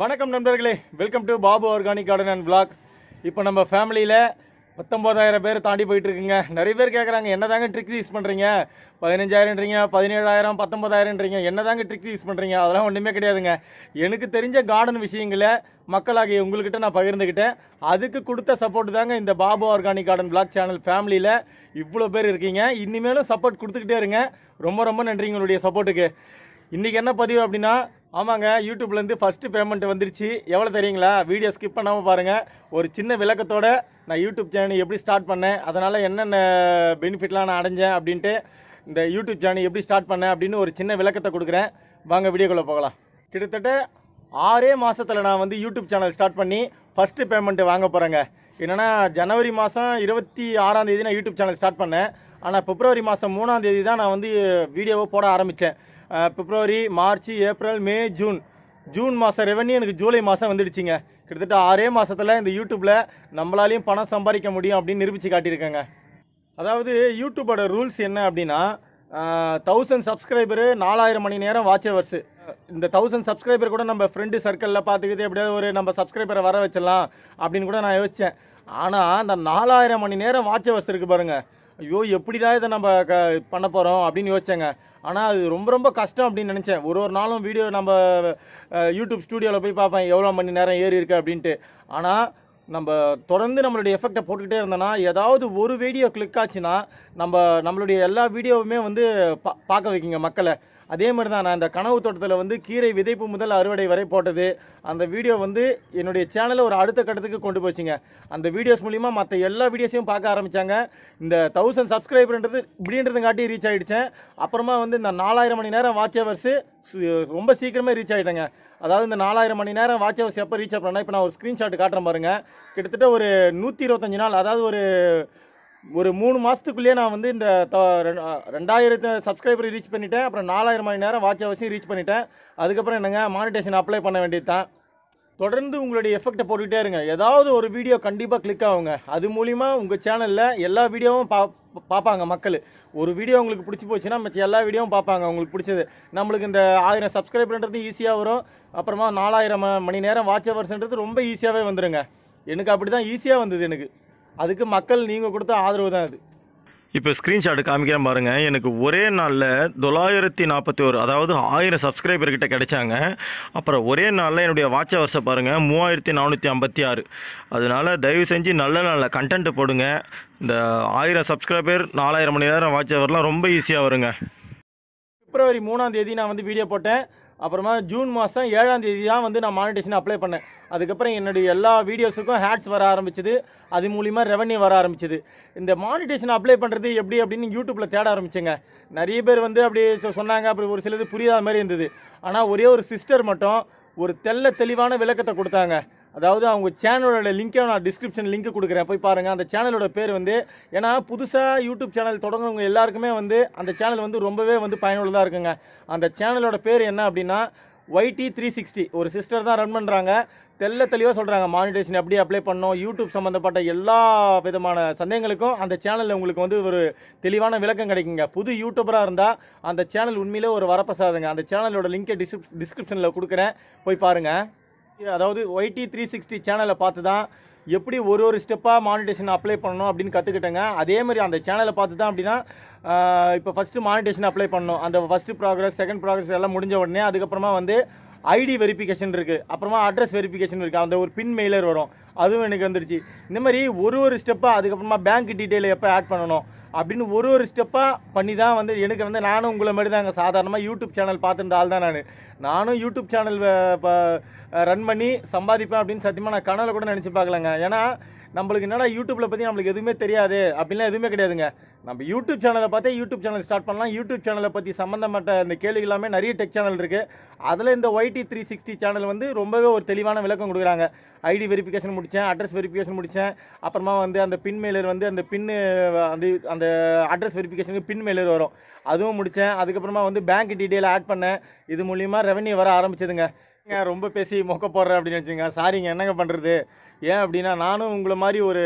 வணக்கம் நண்பர்களே welcome to Babu organic garden and blog இப்போ நம்ம ஃபேமிலியில் பத்தொம்போதாயிரம் பேர் தாண்டி போயிட்டுருக்குங்க நிறைய பேர் கேட்குறாங்க என்ன தாங்க ட்ரிக்ஸ் யூஸ் பண்ணுறீங்க பதினஞ்சாயிரம்ன்றீங்க பதினேழாயிரம் பத்தொம்பதாயிரம்ன்றீங்க என்ன தாங்க ட்ரிக்ஸ் யூஸ் பண்ணுறீங்க அதெல்லாம் ஒன்றுமே கிடையாதுங்க எனக்கு தெரிஞ்ச கார்டன் விஷயங்களை மக்களாகிய உங்கள்கிட்ட நான் பகிர்ந்துக்கிட்டேன் அதுக்கு கொடுத்த சப்போர்ட் தாங்க இந்த Babu organic garden blog channel ஃபேமிலியில் இவ்வளோ பேர் இருக்கீங்க இனிமேலும் சப்போர்ட் கொடுத்துக்கிட்டே இருங்க ரொம்ப ரொம்ப நன்றி உங்களுடைய சப்போர்ட்டுக்கு இன்றைக்கி என்ன பதிவு அப்படின்னா ஆமாங்க யூடியூப்லேருந்து ஃபஸ்ட்டு பேமெண்ட் வந்துருச்சு எவ்வளோ தெரியுங்களா வீடியோ ஸ்கிப் பண்ணாமல் பாருங்கள் ஒரு சின்ன விளக்கத்தோட நான் யூடியூப் சேனல் எப்படி ஸ்டார்ட் பண்ணேன் அதனால் என்னென்ன பெனிஃபிட்லாம் நான் அடைஞ்சேன் அப்படின்ட்டு இந்த யூடியூப் சேனல் எப்படி ஸ்டார்ட் பண்ணேன் அப்படின்னு ஒரு சின்ன விளக்கத்தை கொடுக்குறேன் வாங்க வீடியோக்குள்ளே போகலாம் கிட்டத்தட்ட ஆறே மாதத்தில் நான் வந்து யூடியூப் சேனல் ஸ்டார்ட் பண்ணி ஃபஸ்ட்டு பேமெண்ட்டு வாங்க போகிறேங்க என்னென்னா ஜனவரி மாதம் இருபத்தி ஆறாம் தேதி நான் யூடியூப் சேனல் ஸ்டார்ட் பண்ணேன் ஆனால் பிப்ரவரி மாதம் மூணாம் தேதி தான் நான் வந்து வீடியோவை போட ஆரம்பித்தேன் February March April May June June மாதம் ரெவன்யூ எனக்கு ஜூலை மாதம் வந்துடுச்சுங்க கிட்டத்தட்ட ஆறே மாதத்தில் இந்த யூடியூப்பில் நம்மளாலையும் பணம் சம்பாதிக்க முடியும் அப்படின்னு நிரூபித்து காட்டியிருக்கேங்க அதாவது யூடியூப்போட ரூல்ஸ் என்ன அப்படின்னா தௌசண்ட் சப்ஸ்கிரைபரு நாலாயிரம் மணி நேரம் வாட்ச் இந்த தௌசண்ட் சப்ஸ்கிரைபர் கூட நம்ம ஃப்ரெண்டு சர்க்கிளில் பார்த்துக்கிட்டு எப்படியாவது ஒரு நம்ம சப்ஸ்கிரைபரை வர வச்சிடலாம் அப்படின்னு கூட நான் யோசித்தேன் ஆனால் அந்த நாலாயிரம் மணி நேரம் வாட்ச் ஹவர்ஸ் இருக்குது பாருங்கள் ஐயோ எப்படிடா இதை நம்ம க பண்ண போகிறோம் அப்படின்னு யோசிச்சேங்க ஆனால் அது ரொம்ப ரொம்ப கஷ்டம் அப்படின்னு நினச்சேன் ஒரு ஒரு நாளும் வீடியோ நம்ம யூடியூப் ஸ்டூடியோவில் போய் பார்ப்பேன் எவ்வளோ மணி நேரம் ஏறி இருக்குது அப்படின்ட்டு ஆனால் நம்ம தொடர்ந்து நம்மளுடைய எஃபெக்டை போட்டுக்கிட்டே இருந்தோன்னா ஏதாவது ஒரு வீடியோ கிளிக் ஆச்சுன்னா நம்ம நம்மளுடைய எல்லா வீடியோவுமே வந்து பா பார்க்க வைக்கிங்க மக்களை அதே மாதிரி தான் நான் இந்த கனவு தோட்டத்தில் வந்து கீரை விதைப்பு முதல் அறுவடை வரை போட்டது அந்த வீடியோ வந்து என்னுடைய சேனலை ஒரு அடுத்த கட்டத்துக்கு கொண்டு போச்சுங்க அந்த வீடியோஸ் மூலிமா மற்ற எல்லா வீடியோஸையும் பார்க்க ஆரம்பித்தாங்க இந்த தௌசண்ட் சப்ஸ்கிரைபர்ன்றது இப்படின்றதுங்காட்டி ரீச் ஆகிடுச்சேன் அப்புறமா வந்து இந்த நாலாயிரம் மணி நேரம் வாட்ச் ஹவர்ஸு ரொம்ப சீக்கிரமே ரீச் ஆகிட்டேங்க அதாவது இந்த நாலாயிரம் மணி நேரம் வாட்ச் ஹவர்ஸ் எப்போ ரீச் ஆகணும்னா இப்போ நான் ஒரு ஸ்க்ரீன்ஷாட் காட்டுறேன் பாருங்கள் கிட்டத்தட்ட ஒரு நூற்றி இருபத்தஞ்சி நாள் அதாவது ஒரு ஒரு மூணு மாதத்துக்குள்ளேயே நான் வந்து இந்த ரெண்டாயிரத்து சப்ஸ்கிரைபர் ரீச் பண்ணிட்டேன் அப்புறம் நாலாயிரம் மணி நேரம் வாட்ச் அவசியம் ரீச் பண்ணிட்டேன் அதுக்கப்புறம் என்னங்க மானிட்டேஷன் அப்ளை பண்ண வேண்டியது தான் தொடர்ந்து உங்களுடைய எஃபெக்டை போட்டுக்கிட்டே இருங்க ஏதாவது ஒரு வீடியோ கண்டிப்பாக கிளிக் ஆகுங்க அது மூலிமா உங்கள் சேனலில் எல்லா வீடியோவும் பா பார்ப்பாங்க மக்கள் ஒரு வீடியோ உங்களுக்கு பிடிச்சி போச்சுன்னா மிச்சம் எல்லா வீடியோவும் பார்ப்பாங்க உங்களுக்கு பிடிச்சது நம்மளுக்கு இந்த ஆயிரம் சப்ஸ்கிரைபர்ன்றது ஈஸியாக வரும் அப்புறமா நாலாயிரம் மணி நேரம் வாட்ச் அவர்ஸ்ன்றது ரொம்ப ஈஸியாகவே வந்துடுங்க எனக்கு அப்படி தான் ஈஸியாக வந்தது எனக்கு அதுக்கு மக்கள் நீங்கள் கொடுத்த ஆதரவு தான் அது இப்போ ஸ்க்ரீன்ஷாட்டு காமிக்கிறேன் பாருங்கள் எனக்கு ஒரே நாளில் தொள்ளாயிரத்தி நாற்பத்தி ஒரு அதாவது ஆயிரம் சப்ஸ்கிரைபர்கிட்ட கிடைச்சாங்க அப்புறம் ஒரே நாளில் என்னுடைய வாட்ச் ஹவர்ஸை பாருங்கள் மூவாயிரத்தி நானூற்றி ஐம்பத்தி ஆறு அதனால் தயவு செஞ்சு நல்ல நல்ல கண்டென்ட்டு போடுங்க இந்த ஆயிரம் சப்ஸ்கிரைபர் நாலாயிரம் மணி நேரம் வாட்ச் ஹவர்லாம் ரொம்ப ஈஸியாக வருங்க பிப்ரவரி மூணாம் தேதி நான் வந்து வீடியோ போட்டேன் அப்புறமா ஜூன் மாதம் ஏழாம் தேதி தான் வந்து நான் மானிட்டேஷன் அப்ளை பண்ணேன் அதுக்கப்புறம் என்னுடைய எல்லா வீடியோஸுக்கும் ஹேட்ஸ் வர ஆரம்பிச்சது அது மூலிமா ரெவன்யூ வர ஆரம்பிச்சது இந்த மானிட்டேஷன் அப்ளை பண்ணுறது எப்படி அப்படின்னு யூடியூப்பில் தேட ஆரம்பிச்சேங்க நிறைய பேர் வந்து அப்படி சொன்னாங்க அப்படி ஒரு சிலது புரியாத மாதிரி இருந்தது ஆனால் ஒரே ஒரு சிஸ்டர் மட்டும் ஒரு தெல்ல தெளிவான விளக்கத்தை கொடுத்தாங்க அதாவது அவங்க சேனலோட லிங்க்கை நான் டிஸ்கிரிப்ஷன் லிங்க் கொடுக்குறேன் போய் பாருங்கள் அந்த சேனலோட பேர் வந்து ஏன்னா புதுசாக யூடியூப் சேனல் தொடங்குறவங்க எல்லாருக்குமே வந்து அந்த சேனல் வந்து ரொம்பவே வந்து பயனுள்ளதாக இருக்குங்க அந்த சேனலோட பேர் என்ன அப்படின்னா ஒய்டி த்ரீ சிக்ஸ்டி ஒரு சிஸ்டர் தான் ரன் பண்ணுறாங்க தெல்ல தெளிவாக சொல்கிறாங்க மானிடேஷன் எப்படி அப்ளை பண்ணோம் யூடியூப் சம்மந்தப்பட்ட எல்லா விதமான சந்தேகங்களுக்கும் அந்த சேனலில் உங்களுக்கு வந்து ஒரு தெளிவான விளக்கம் கிடைக்குங்க புது யூடியூபராக இருந்தால் அந்த சேனல் உண்மையிலே ஒரு வரப்பசாதுங்க அந்த சேனலோட லிங்கை டிஸ்கிரிப் டிஸ்கிரிப்ஷனில் கொடுக்குறேன் போய் பாருங்கள் அதாவது ஒய்டி த்ரீ சிக்ஸ்டி சேனலை பார்த்து தான் எப்படி ஒரு ஒரு ஸ்டெப்பாக மானிடேஷன் அப்ளை பண்ணணும் அப்படின்னு கற்றுக்கிட்டேங்க அதே மாதிரி அந்த சேனலை பார்த்து தான் அப்படின்னா இப்போ ஃபஸ்ட்டு மானிடேஷன் அப்ளை பண்ணணும் அந்த ஃபஸ்ட்டு ப்ராக்ரஸ் செகண்ட் ப்ராக்ரஸ் எல்லாம் முடிஞ்ச உடனே அதுக்கப்புறமா வந்து ஐடி வெரிஃபிகேஷன் இருக்குது அப்புறமா அட்ரஸ் வெரிஃபிகேஷன் இருக்குது அந்த ஒரு பின் மெயிலர் வரும் அதுவும் எனக்கு வந்துருச்சு இந்த மாதிரி ஒரு ஒரு ஸ்டெப்பாக அதுக்கப்புறமா பேங்க் டீட்டெயில் எப்போ ஆட் பண்ணணும் அப்படின்னு ஒரு ஒரு ஸ்டெப்பாக பண்ணி தான் வந்து எனக்கு வந்து நானும் உங்களை மாதிரி அங்கே சாதாரணமாக யூடியூப் சேனல் பார்த்துருந்த ஆள் தான் நான் நானும் யூடியூப் சேனல் ரன் பண்ணி சம்பாதிப்பேன் அப்படின்னு சத்தியமாக நான் கனவில் கூட நினச்சி பார்க்கலங்க ஏன்னா நம்மளுக்கு என்னடா யூடியூப்பில் பற்றி நம்மளுக்கு எதுவுமே தெரியாது அப்படின்லாம் எதுவுமே கிடையாதுங்க நம்ம யூடியூப் சேனலை பார்த்தே யூடியூப் சேனல் ஸ்டார்ட் பண்ணலாம் யூடியூப் சேனலை பற்றி சம்பந்தப்பட்ட இந்த கேள்வி எல்லாமே நிறைய டெக் சேனல் இருக்குது அதில் இந்த ஒய்டி த்ரீ சிக்ஸ்டி சேனல் வந்து ரொம்பவே ஒரு தெளிவான விளக்கம் கொடுக்குறாங்க ஐடி வெரிஃபிகேஷன் முடித்தேன் அட்ரஸ் வெரிஃபிகேஷன் முடித்தேன் அப்புறமா வந்து அந்த பின் மெயிலர் வந்து அந்த பின்னு அந்த அந்த அட்ரஸ் வெரிஃபிகேஷனுக்கு பின் மெயிலர் வரும் அதுவும் முடித்தேன் அதுக்கப்புறமா வந்து பேங்க் டீட்டெயில் ஆட் பண்ணேன் இது மூலியமாக ரெவன்யூ வர ஆரம்பிச்சதுங்க ரொம்ப பேசி மொக்க போடுறேன் அப்படின்னு வச்சுங்க சாரிங்க என்னங்க பண்ணுறது ஏன் அப்படின்னா நானும் உங்களை மாதிரி ஒரு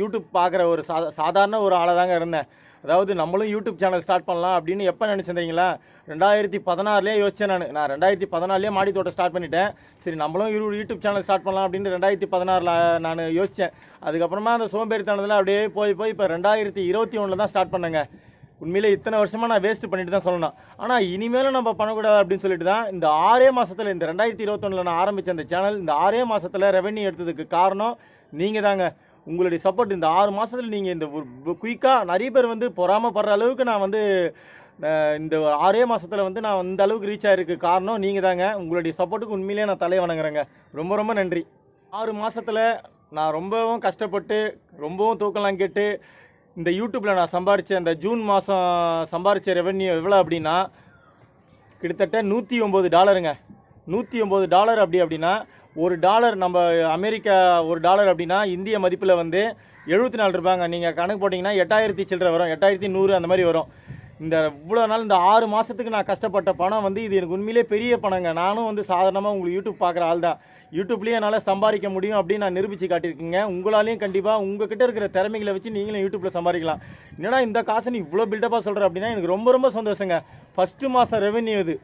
யூடியூப் பார்க்குற ஒரு சாதா சாதாரண ஒரு ஆளாக தாங்க இருந்தேன் அதாவது நம்மளும் யூடியூப் சேனல் ஸ்டார்ட் பண்ணலாம் அப்படின்னு எப்போ நினச்சிருந்தீங்களா ரெண்டாயிரத்தி பதினாறுலேயே யோசிச்சேன் நான் நான் ரெண்டாயிரத்தி பதினாலே மாடி தோட்டம் ஸ்டார்ட் பண்ணிட்டேன் சரி நம்மளும் யூடியூப் சேனல் ஸ்டார்ட் பண்ணலாம் அப்படின்னு ரெண்டாயிரத்தி பதினாறில் நான் யோசித்தேன் அதுக்கப்புறமா அந்த சோம்பேறித்தனத்தில் அப்படியே போய் போய் இப்போ ரெண்டாயிரத்தி இருபத்தி ஒன்றில் தான் ஸ்டார்ட் பண்ணேங்க உண்மையிலே இத்தனை வருஷமாக நான் வேஸ்ட் பண்ணிட்டு தான் சொல்லணும் ஆனால் இனிமேலும் நம்ம பண்ணக்கூடாது அப்படின்னு சொல்லிட்டு தான் இந்த ஆறே மாதத்தில் இந்த ரெண்டாயிரத்தி இருபத்தொன்னில் நான் ஆரம்பித்த அந்த சேனல் இந்த ஆறே மாதத்தில் ரெவன்யூ எடுத்ததுக்கு காரணம் நீங்கள் தாங்க உங்களுடைய சப்போர்ட் இந்த ஆறு மாதத்தில் நீங்கள் இந்த குயிக்காக நிறைய பேர் வந்து பொறாமப்படுற அளவுக்கு நான் வந்து இந்த ஆறே மாதத்தில் வந்து நான் அந்த அளவுக்கு ரீச் ஆகிருக்கு காரணம் நீங்கள் தாங்க உங்களுடைய சப்போர்ட்டுக்கு உண்மையிலேயே நான் தலை வணங்குறேங்க ரொம்ப ரொம்ப நன்றி ஆறு மாதத்தில் நான் ரொம்பவும் கஷ்டப்பட்டு ரொம்பவும் தூக்கம்லாம் கேட்டு இந்த யூடியூப்பில் நான் சம்பாரித்த அந்த ஜூன் மாதம் சம்பாரித்த ரெவென்யூ எவ்வளோ அப்படின்னா கிட்டத்தட்ட நூற்றி ஒம்பது டாலருங்க நூற்றி ஒம்பது டாலர் அப்படி அப்படின்னா ஒரு டாலர் நம்ம அமெரிக்கா ஒரு டாலர் அப்படின்னா இந்திய மதிப்பில் வந்து எழுபத்தி நாலு ரூபாங்க நீங்கள் கணக்கு போட்டிங்கன்னா எட்டாயிரத்தி சில்லரை வரும் எட்டாயிரத்தி நூறு அந்த மாதிரி வரும் இந்த இவ்வளோ நாள் இந்த ஆறு மாதத்துக்கு நான் கஷ்டப்பட்ட பணம் வந்து இது எனக்கு உண்மையிலே பெரிய பணங்க நானும் வந்து சாதாரணமாக உங்களுக்கு யூடியூப் பார்க்குற ஆள் தான் யூடியூப்லேயே என்னால் சம்பாதிக்க முடியும் அப்படின்னு நான் நிரூபித்து காட்டியிருக்கீங்க உங்களாலேயும் கண்டிப்பாக உங்ககிட்ட இருக்கிற திறமைகளை வச்சு நீங்களும் யூடியூப்பில் சம்பாதிக்கலாம் என்னடா இந்த காசு நீ இவ்வளோ பில்டப்பாக சொல்கிற அப்படின்னா எனக்கு ரொம்ப ரொம்ப சந்தோஷங்க ஃபஸ்ட்டு மாதம் ரெவென்யூ இது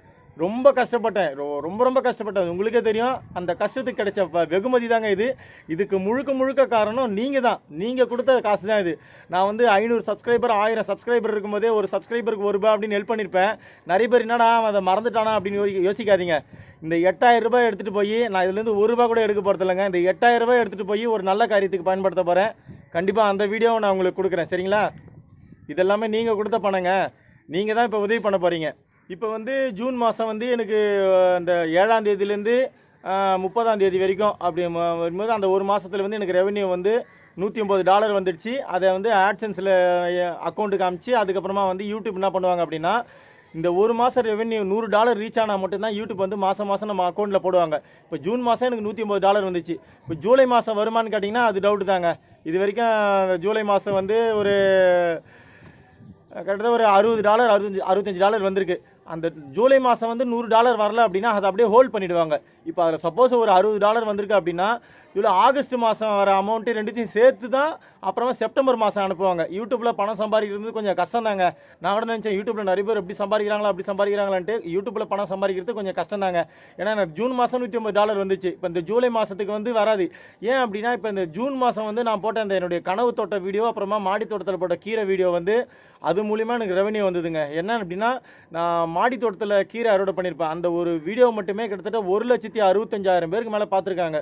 ரொம்ப கஷ்டப்பட்டேன் ரொம்ப ரொம்ப கஷ்டப்பட்டேன் உங்களுக்கே தெரியும் அந்த கஷ்டத்துக்கு கிடைச்ச வெகுமதி தாங்க இது இதுக்கு முழுக்க முழுக்க காரணம் நீங்கள் தான் நீங்கள் கொடுத்த காசு தான் இது நான் வந்து ஐநூறு சப்ஸ்கிரைபர் ஆயிரம் சப்ஸ்கிரைபர் இருக்கும்போதே ஒரு சப்ஸ்கிரைபருக்கு ஒரு ரூபாய் அப்படின்னு ஹெல்ப் பண்ணியிருப்பேன் நிறைய பேர் என்னடா அதை மறந்துட்டானா அப்படின்னு யோசிக்காதீங்க இந்த எட்டாயிரம் ரூபாய் எடுத்துகிட்டு போய் நான் இதுலேருந்து ஒரு ரூபா கூட எடுக்க போகிறது இல்லைங்க இந்த எட்டாயிரம் ரூபாய் எடுத்துகிட்டு போய் ஒரு நல்ல காரியத்துக்கு பயன்படுத்த போகிறேன் கண்டிப்பாக அந்த வீடியோவை நான் உங்களுக்கு கொடுக்குறேன் சரிங்களா இதெல்லாமே நீங்கள் கொடுத்த பணங்க நீங்கள் தான் இப்போ உதவி பண்ண போகிறீங்க இப்போ வந்து ஜூன் மாதம் வந்து எனக்கு அந்த ஏழாம் தேதியிலேருந்து முப்பதாம் தேதி வரைக்கும் அப்படி வரும்போது அந்த ஒரு மாதத்தில் வந்து எனக்கு ரெவென்யூ வந்து நூற்றி ஐம்பது டாலர் வந்துடுச்சு அதை வந்து ஆட்சன்ஸில் அக்கௌண்ட்டு காமிச்சு அதுக்கப்புறமா வந்து யூடியூப் என்ன பண்ணுவாங்க அப்படின்னா இந்த ஒரு மாதம் ரெவென்யூ நூறு டாலர் ரீச் ஆனால் மட்டும்தான் யூடியூப் வந்து மாதம் மாதம் நம்ம அக்கௌண்ட்டில் போடுவாங்க இப்போ ஜூன் மாதம் எனக்கு நூற்றி ஐம்பது டாலர் வந்துச்சு இப்போ ஜூலை மாதம் வருமானு கேட்டிங்கன்னா அது டவுட்டு தாங்க இது வரைக்கும் ஜூலை மாதம் வந்து ஒரு கிட்டத்தட்ட ஒரு அறுபது டாலர் அறுபத்தஞ்சு அறுபத்தஞ்சு டாலர் வந்திருக்கு அந்த ஜூலை மாதம் வந்து நூறு டாலர் வரல அப்படின்னா அதை அப்படியே ஹோல்ட் பண்ணிவிடுவாங்க இப்போ அதில் சப்போஸ் ஒரு அறுபது டாலர் வந்திருக்கு அப்படின்னா இவ்வளோ ஆகஸ்ட் மாதம் வர அமௌண்ட்டு ரெண்டுத்தையும் சேர்த்து தான் அப்புறமா செப்டம்பர் மாதம் அனுப்புவாங்க யூடியூப்பில் பணம் சம்பாதிக்கிறது கொஞ்சம் கஷ்டம் தாங்க நான் கூட நினச்சேன் யூடியூப்பில் நிறைய பேர் எப்படி சம்பாதிக்கிறாங்களா அப்படி சம்பாதிக்கிறாங்களான்ட்டு யூடியூப்பில் பணம் சம்பாதிக்கிறது கொஞ்சம் கஷ்டம் தாங்க ஏன்னா ஜூன் மாதம் நூற்றி ஐம்பது டாலர் வந்துச்சு இப்போ இந்த ஜூலை மாதத்துக்கு வந்து வராது ஏன் அப்படின்னா இப்போ இந்த ஜூன் மாதம் வந்து நான் போட்ட அந்த என்னுடைய கனவு தோட்ட வீடியோ அப்புறமா மாடி தோட்டத்தில் போட்ட கீரை வீடியோ வந்து அது மூலிமா எனக்கு ரெவன்யூ வந்ததுங்க என்ன அப்படின்னா நான் மாடி தோட்டத்தில் கீரை அறுவடை பண்ணியிருப்பேன் அந்த ஒரு வீடியோ மட்டுமே கிட்டத்தட்ட ஒரு லட்சத்தி அறுபத்தஞ்சாயிரம் பேருக்கு மேலே பார்த்துருக்காங்க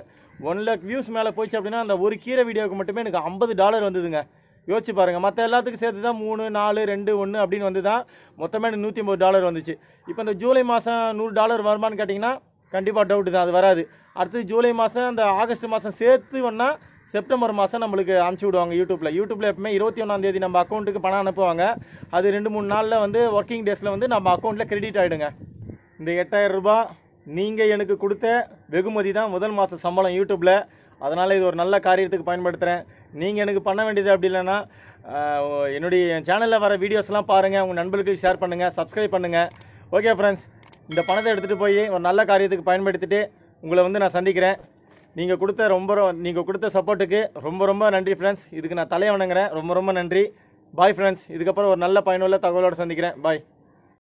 ஒன் லேக் வியூஸ் மேலே போச்சு அப்படின்னா அந்த ஒரு கீரை வீடியோவுக்கு மட்டுமே எனக்கு ஐம்பது டாலர் வந்ததுங்க யோசிச்சு பாருங்கள் மற்ற எல்லாத்துக்கும் சேர்த்து தான் மூணு நாலு ரெண்டு ஒன்று அப்படின்னு வந்து தான் மொத்தமாக எனக்கு நூற்றி ஐம்பது டாலர் வந்துச்சு இப்போ இந்த ஜூலை மாதம் நூறு டாலர் வருமானு கேட்டிங்கன்னா கண்டிப்பாக டவுட்டு தான் அது வராது அடுத்தது ஜூலை மாதம் அந்த ஆகஸ்ட் மாதம் சேர்த்து வந்தால் செப்டம்பர் மாதம் நம்மளுக்கு அனுப்பிச்சி விடுவாங்க யூடியூப்பில் யூடியூப்பில் எப்பவுமே இருபத்தி ஒன்றாந்தேதி நம்ம அக்கௌண்ட்டுக்கு பணம் அனுப்புவாங்க அது ரெண்டு மூணு நாளில் வந்து ஒர்க்கிங் டேஸில் வந்து நம்ம அக்கௌண்ட்டில் கிரெடிட் ஆகிடுங்க இந்த எட்டாயிரம் ரூபாய் நீங்கள் எனக்கு கொடுத்த வெகுமதி தான் முதல் மாத சம்பளம் யூடியூப்பில் அதனால் இது ஒரு நல்ல காரியத்துக்கு பயன்படுத்துகிறேன் நீங்கள் எனக்கு பண்ண வேண்டியது அப்படி இல்லைன்னா என்னுடைய சேனலில் வர வீடியோஸ்லாம் பாருங்கள் உங்கள் நண்பர்களுக்கு ஷேர் பண்ணுங்கள் சப்ஸ்கிரைப் பண்ணுங்கள் ஓகே ஃப்ரெண்ட்ஸ் இந்த பணத்தை எடுத்துகிட்டு போய் ஒரு நல்ல காரியத்துக்கு பயன்படுத்திட்டு உங்களை வந்து நான் சந்திக்கிறேன் நீங்கள் கொடுத்த ரொம்ப நீங்கள் கொடுத்த சப்போர்ட்டுக்கு ரொம்ப ரொம்ப நன்றி ஃப்ரெண்ட்ஸ் இதுக்கு நான் தலையை வணங்குறேன் ரொம்ப ரொம்ப நன்றி பாய் ஃப்ரெண்ட்ஸ் இதுக்கப்புறம் ஒரு நல்ல பயனுள்ள தகவலோடு சந்திக்கிறேன் பாய்